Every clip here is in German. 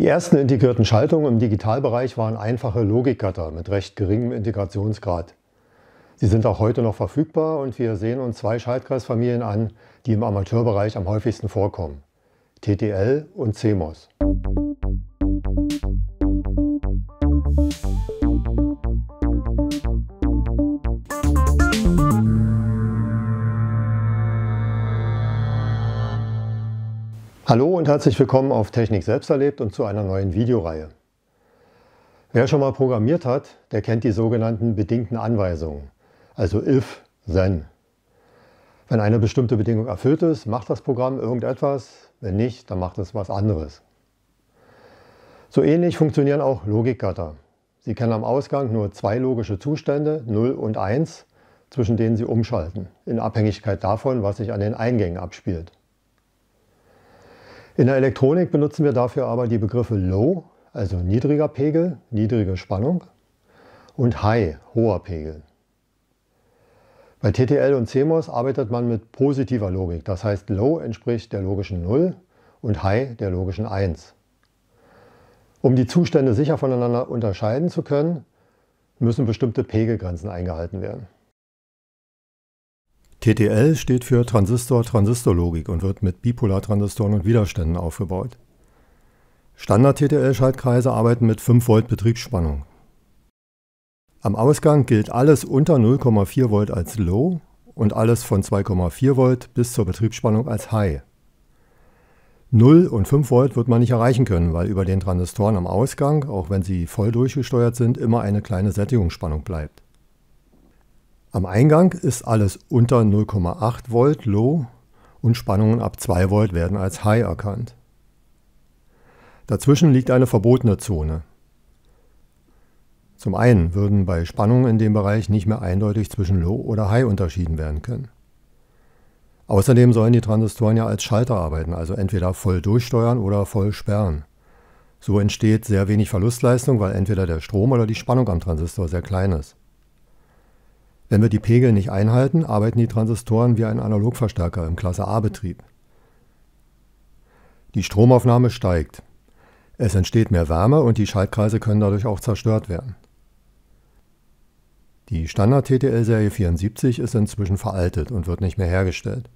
Die ersten integrierten Schaltungen im Digitalbereich waren einfache Logikgatter mit recht geringem Integrationsgrad. Sie sind auch heute noch verfügbar und wir sehen uns zwei Schaltkreisfamilien an, die im Amateurbereich am häufigsten vorkommen. TTL und CMOS. Hallo und herzlich willkommen auf Technik selbst erlebt und zu einer neuen Videoreihe. Wer schon mal programmiert hat, der kennt die sogenannten bedingten Anweisungen, also if, then. Wenn eine bestimmte Bedingung erfüllt ist, macht das Programm irgendetwas, wenn nicht, dann macht es was anderes. So ähnlich funktionieren auch Logikgatter. Sie kennen am Ausgang nur zwei logische Zustände, 0 und 1, zwischen denen Sie umschalten, in Abhängigkeit davon, was sich an den Eingängen abspielt. In der Elektronik benutzen wir dafür aber die Begriffe Low, also niedriger Pegel, niedrige Spannung, und High, hoher Pegel. Bei TTL und CMOS arbeitet man mit positiver Logik, das heißt Low entspricht der logischen 0 und High der logischen 1. Um die Zustände sicher voneinander unterscheiden zu können, müssen bestimmte Pegelgrenzen eingehalten werden. TTL steht für transistor transistor logik und wird mit Bipolartransistoren und Widerständen aufgebaut. Standard-TTL-Schaltkreise arbeiten mit 5 Volt Betriebsspannung. Am Ausgang gilt alles unter 0,4 Volt als Low und alles von 2,4 Volt bis zur Betriebsspannung als High. 0 und 5 Volt wird man nicht erreichen können, weil über den Transistoren am Ausgang, auch wenn sie voll durchgesteuert sind, immer eine kleine Sättigungsspannung bleibt. Am Eingang ist alles unter 0,8 Volt Low und Spannungen ab 2 Volt werden als High erkannt. Dazwischen liegt eine verbotene Zone. Zum einen würden bei Spannungen in dem Bereich nicht mehr eindeutig zwischen Low oder High unterschieden werden können. Außerdem sollen die Transistoren ja als Schalter arbeiten, also entweder voll durchsteuern oder voll sperren. So entsteht sehr wenig Verlustleistung, weil entweder der Strom oder die Spannung am Transistor sehr klein ist. Wenn wir die Pegel nicht einhalten, arbeiten die Transistoren wie ein Analogverstärker im Klasse A-Betrieb. Die Stromaufnahme steigt. Es entsteht mehr Wärme und die Schaltkreise können dadurch auch zerstört werden. Die Standard-TTL-Serie 74 ist inzwischen veraltet und wird nicht mehr hergestellt,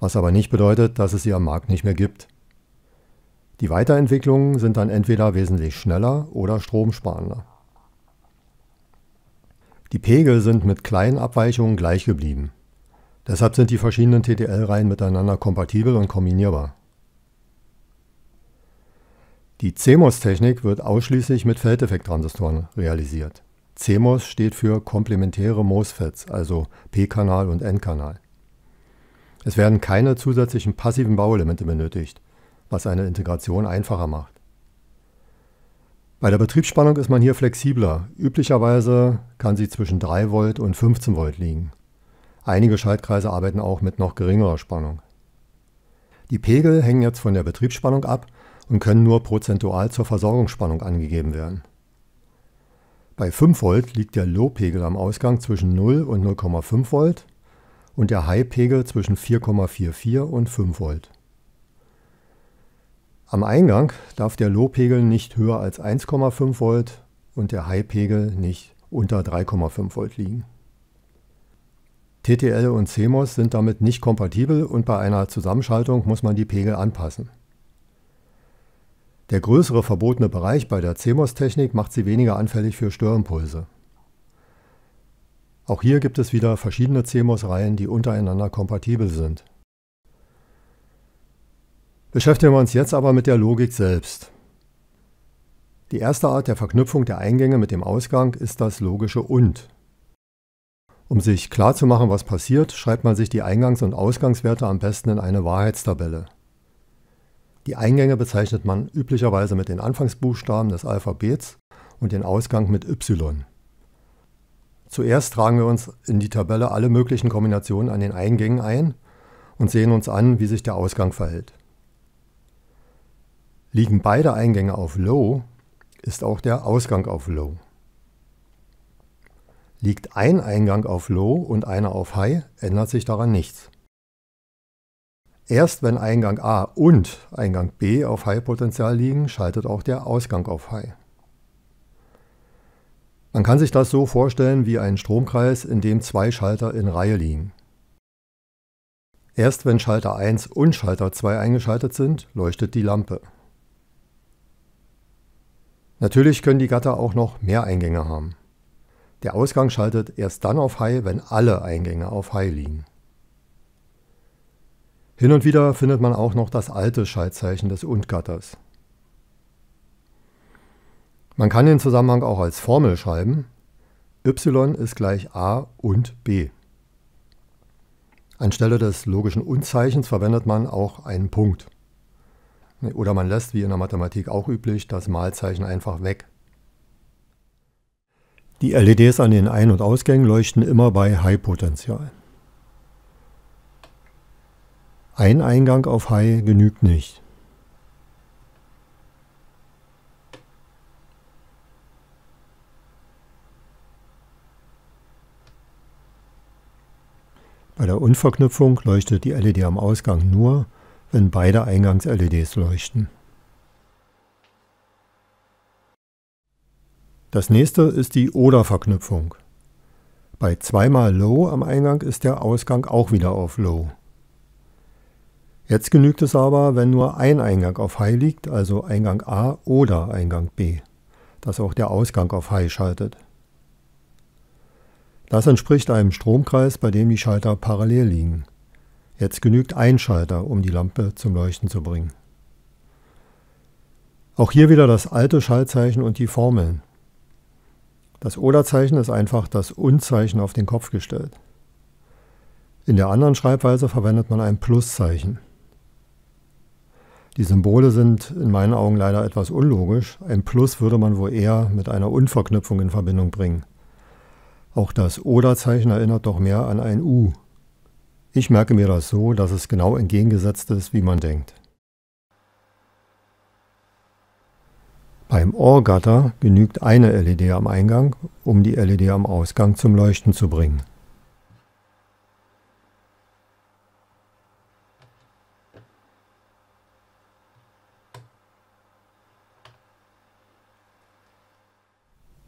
was aber nicht bedeutet, dass es sie am Markt nicht mehr gibt. Die Weiterentwicklungen sind dann entweder wesentlich schneller oder stromsparender. Die Pegel sind mit kleinen Abweichungen gleich geblieben. Deshalb sind die verschiedenen TTL-Reihen miteinander kompatibel und kombinierbar. Die CMOS-Technik wird ausschließlich mit Feldeffekttransistoren realisiert. CMOS steht für komplementäre MOSFETs, also P-Kanal und N-Kanal. Es werden keine zusätzlichen passiven Bauelemente benötigt, was eine Integration einfacher macht. Bei der Betriebsspannung ist man hier flexibler. Üblicherweise kann sie zwischen 3 Volt und 15 Volt liegen. Einige Schaltkreise arbeiten auch mit noch geringerer Spannung. Die Pegel hängen jetzt von der Betriebsspannung ab und können nur prozentual zur Versorgungsspannung angegeben werden. Bei 5 Volt liegt der Low-Pegel am Ausgang zwischen 0 und 0,5 Volt und der High-Pegel zwischen 4,44 und 5 Volt. Am Eingang darf der Low-Pegel nicht höher als 1,5 Volt und der High-Pegel nicht unter 3,5 Volt liegen. TTL und CMOS sind damit nicht kompatibel und bei einer Zusammenschaltung muss man die Pegel anpassen. Der größere verbotene Bereich bei der CMOS-Technik macht sie weniger anfällig für Störimpulse. Auch hier gibt es wieder verschiedene CMOS-Reihen, die untereinander kompatibel sind. Beschäftigen wir uns jetzt aber mit der Logik selbst. Die erste Art der Verknüpfung der Eingänge mit dem Ausgang ist das logische Und. Um sich klarzumachen, was passiert, schreibt man sich die Eingangs- und Ausgangswerte am besten in eine Wahrheitstabelle. Die Eingänge bezeichnet man üblicherweise mit den Anfangsbuchstaben des Alphabets und den Ausgang mit Y. Zuerst tragen wir uns in die Tabelle alle möglichen Kombinationen an den Eingängen ein und sehen uns an, wie sich der Ausgang verhält. Liegen beide Eingänge auf Low, ist auch der Ausgang auf Low. Liegt ein Eingang auf Low und einer auf High, ändert sich daran nichts. Erst wenn Eingang A und Eingang B auf High-Potenzial liegen, schaltet auch der Ausgang auf High. Man kann sich das so vorstellen wie einen Stromkreis, in dem zwei Schalter in Reihe liegen. Erst wenn Schalter 1 und Schalter 2 eingeschaltet sind, leuchtet die Lampe. Natürlich können die Gatter auch noch mehr Eingänge haben. Der Ausgang schaltet erst dann auf High, wenn alle Eingänge auf High liegen. Hin und wieder findet man auch noch das alte Schaltzeichen des Und-Gatters. Man kann den Zusammenhang auch als Formel schreiben. Y ist gleich A und B. Anstelle des logischen Und-Zeichens verwendet man auch einen Punkt. Oder man lässt, wie in der Mathematik auch üblich, das Malzeichen einfach weg. Die LEDs an den Ein- und Ausgängen leuchten immer bei high potential Ein Eingang auf High genügt nicht. Bei der Unverknüpfung leuchtet die LED am Ausgang nur, wenn beide Eingangs-LEDs leuchten. Das nächste ist die Oder-Verknüpfung. Bei zweimal Low am Eingang ist der Ausgang auch wieder auf Low. Jetzt genügt es aber, wenn nur ein Eingang auf High liegt, also Eingang A oder Eingang B, dass auch der Ausgang auf High schaltet. Das entspricht einem Stromkreis, bei dem die Schalter parallel liegen. Jetzt genügt ein Schalter, um die Lampe zum Leuchten zu bringen. Auch hier wieder das alte Schaltzeichen und die Formeln. Das Oder-Zeichen ist einfach das Und-Zeichen auf den Kopf gestellt. In der anderen Schreibweise verwendet man ein Pluszeichen. Die Symbole sind in meinen Augen leider etwas unlogisch. Ein Plus würde man wohl eher mit einer Unverknüpfung in Verbindung bringen. Auch das Oder-Zeichen erinnert doch mehr an ein U. Ich merke mir das so, dass es genau entgegengesetzt ist, wie man denkt. Beim OR-Gatter genügt eine LED am Eingang, um die LED am Ausgang zum Leuchten zu bringen.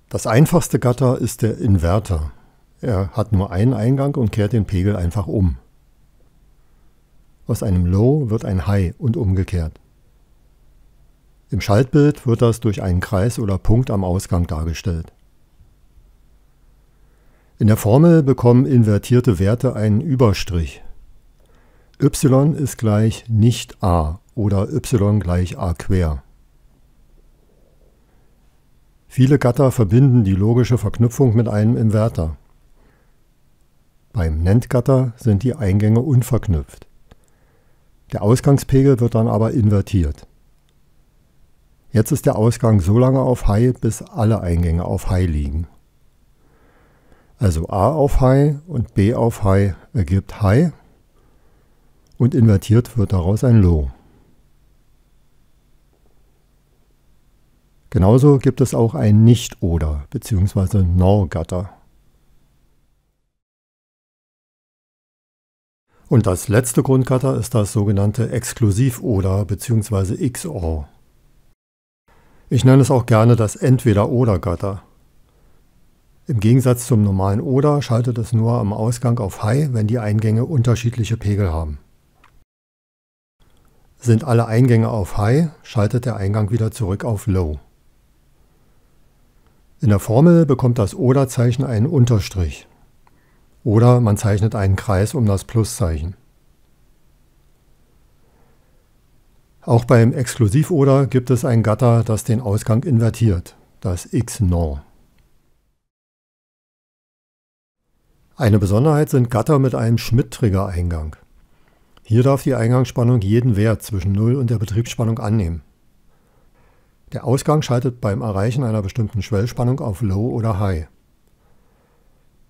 Das einfachste Gatter ist der Inverter. Er hat nur einen Eingang und kehrt den Pegel einfach um. Aus einem Low wird ein High und umgekehrt. Im Schaltbild wird das durch einen Kreis oder Punkt am Ausgang dargestellt. In der Formel bekommen invertierte Werte einen Überstrich. y ist gleich nicht a oder y gleich a quer. Viele Gatter verbinden die logische Verknüpfung mit einem Inverter. Beim NAND-Gatter sind die Eingänge unverknüpft. Der Ausgangspegel wird dann aber invertiert. Jetzt ist der Ausgang so lange auf High, bis alle Eingänge auf High liegen. Also A auf High und B auf High ergibt High und invertiert wird daraus ein Low. Genauso gibt es auch ein Nicht-Oder bzw. Nor-Gatter. Und das letzte Grundgatter ist das sogenannte Exklusiv-Oder bzw. XOR. Ich nenne es auch gerne das Entweder-Oder-Gatter. Im Gegensatz zum normalen Oder schaltet es nur am Ausgang auf High, wenn die Eingänge unterschiedliche Pegel haben. Sind alle Eingänge auf High, schaltet der Eingang wieder zurück auf Low. In der Formel bekommt das Oder-Zeichen einen Unterstrich. Oder man zeichnet einen Kreis um das Pluszeichen. Auch beim Exklusiv-Oder gibt es ein Gatter, das den Ausgang invertiert, das XNOR. Eine Besonderheit sind Gatter mit einem Schmidt-Trigger-Eingang. Hier darf die Eingangsspannung jeden Wert zwischen 0 und der Betriebsspannung annehmen. Der Ausgang schaltet beim Erreichen einer bestimmten Schwellspannung auf Low oder High.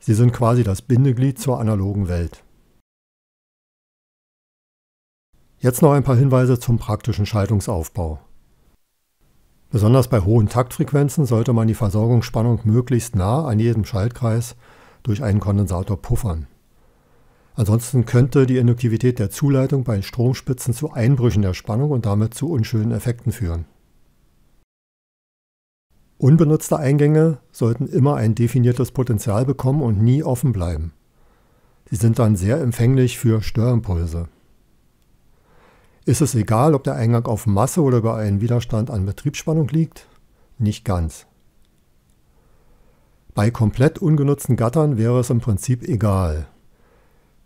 Sie sind quasi das Bindeglied zur analogen Welt. Jetzt noch ein paar Hinweise zum praktischen Schaltungsaufbau. Besonders bei hohen Taktfrequenzen sollte man die Versorgungsspannung möglichst nah an jedem Schaltkreis durch einen Kondensator puffern. Ansonsten könnte die Induktivität der Zuleitung bei Stromspitzen zu Einbrüchen der Spannung und damit zu unschönen Effekten führen. Unbenutzte Eingänge sollten immer ein definiertes Potenzial bekommen und nie offen bleiben. Sie sind dann sehr empfänglich für Störimpulse. Ist es egal, ob der Eingang auf Masse oder über einen Widerstand an Betriebsspannung liegt? Nicht ganz. Bei komplett ungenutzten Gattern wäre es im Prinzip egal.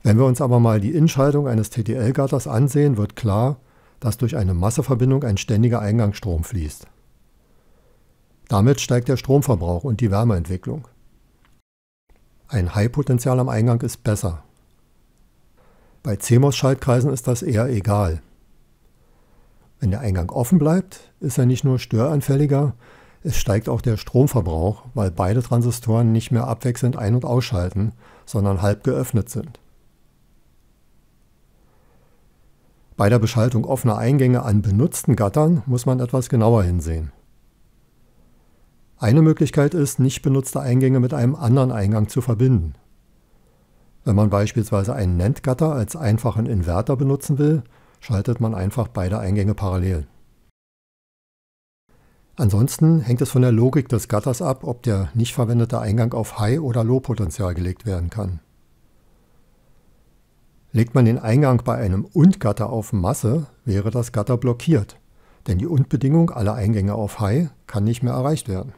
Wenn wir uns aber mal die Inschaltung eines TTL-Gatters ansehen, wird klar, dass durch eine Masseverbindung ein ständiger Eingangsstrom fließt. Damit steigt der Stromverbrauch und die Wärmeentwicklung. Ein High-Potential am Eingang ist besser. Bei CMOS-Schaltkreisen ist das eher egal. Wenn der Eingang offen bleibt, ist er nicht nur störanfälliger, es steigt auch der Stromverbrauch, weil beide Transistoren nicht mehr abwechselnd ein- und ausschalten, sondern halb geöffnet sind. Bei der Beschaltung offener Eingänge an benutzten Gattern muss man etwas genauer hinsehen. Eine Möglichkeit ist, nicht benutzte Eingänge mit einem anderen Eingang zu verbinden. Wenn man beispielsweise einen NAND-Gatter als einfachen Inverter benutzen will, schaltet man einfach beide Eingänge parallel. Ansonsten hängt es von der Logik des Gatters ab, ob der nicht verwendete Eingang auf High- oder Low-Potenzial gelegt werden kann. Legt man den Eingang bei einem UND-Gatter auf Masse, wäre das Gatter blockiert, denn die UND-Bedingung aller Eingänge auf High kann nicht mehr erreicht werden.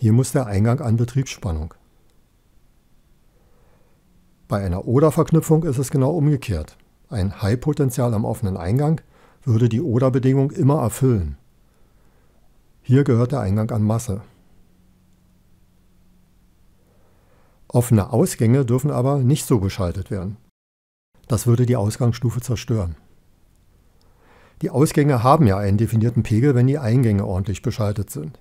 Hier muss der Eingang an Betriebsspannung. Bei einer Oder-Verknüpfung ist es genau umgekehrt. Ein High-Potential am offenen Eingang würde die Oder-Bedingung immer erfüllen. Hier gehört der Eingang an Masse. Offene Ausgänge dürfen aber nicht so geschaltet werden. Das würde die Ausgangsstufe zerstören. Die Ausgänge haben ja einen definierten Pegel, wenn die Eingänge ordentlich beschaltet sind.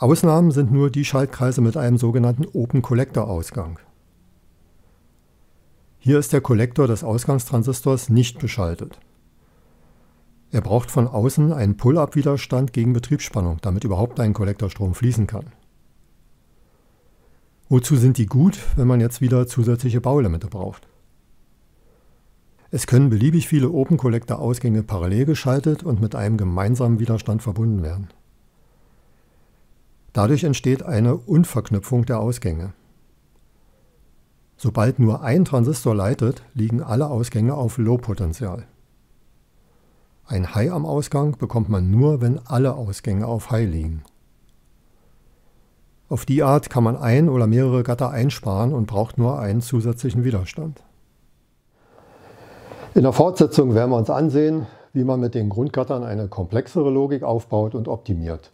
Ausnahmen sind nur die Schaltkreise mit einem sogenannten Open Collector Ausgang. Hier ist der Kollektor des Ausgangstransistors nicht beschaltet. Er braucht von außen einen Pull-up-Widerstand gegen Betriebsspannung, damit überhaupt ein Kollektorstrom fließen kann. Wozu sind die gut, wenn man jetzt wieder zusätzliche Baulimite braucht? Es können beliebig viele Open Collector Ausgänge parallel geschaltet und mit einem gemeinsamen Widerstand verbunden werden. Dadurch entsteht eine Unverknüpfung der Ausgänge. Sobald nur ein Transistor leitet, liegen alle Ausgänge auf Low-Potential. Ein High am Ausgang bekommt man nur, wenn alle Ausgänge auf High liegen. Auf die Art kann man ein oder mehrere Gatter einsparen und braucht nur einen zusätzlichen Widerstand. In der Fortsetzung werden wir uns ansehen, wie man mit den Grundgattern eine komplexere Logik aufbaut und optimiert.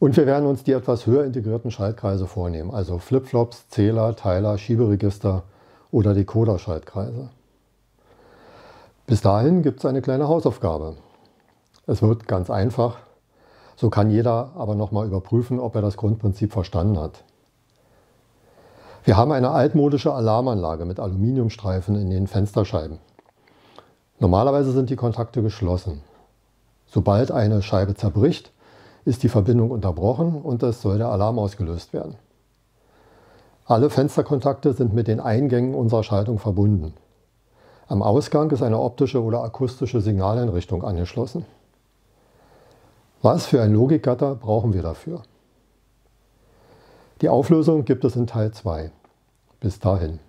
Und wir werden uns die etwas höher integrierten Schaltkreise vornehmen, also Flipflops, Zähler, Teiler, Schieberegister oder Decoder-Schaltkreise. Bis dahin gibt es eine kleine Hausaufgabe. Es wird ganz einfach, so kann jeder aber nochmal überprüfen, ob er das Grundprinzip verstanden hat. Wir haben eine altmodische Alarmanlage mit Aluminiumstreifen in den Fensterscheiben. Normalerweise sind die Kontakte geschlossen. Sobald eine Scheibe zerbricht, ist die Verbindung unterbrochen und es soll der Alarm ausgelöst werden. Alle Fensterkontakte sind mit den Eingängen unserer Schaltung verbunden. Am Ausgang ist eine optische oder akustische Signaleinrichtung angeschlossen. Was für ein Logikgatter brauchen wir dafür? Die Auflösung gibt es in Teil 2. Bis dahin.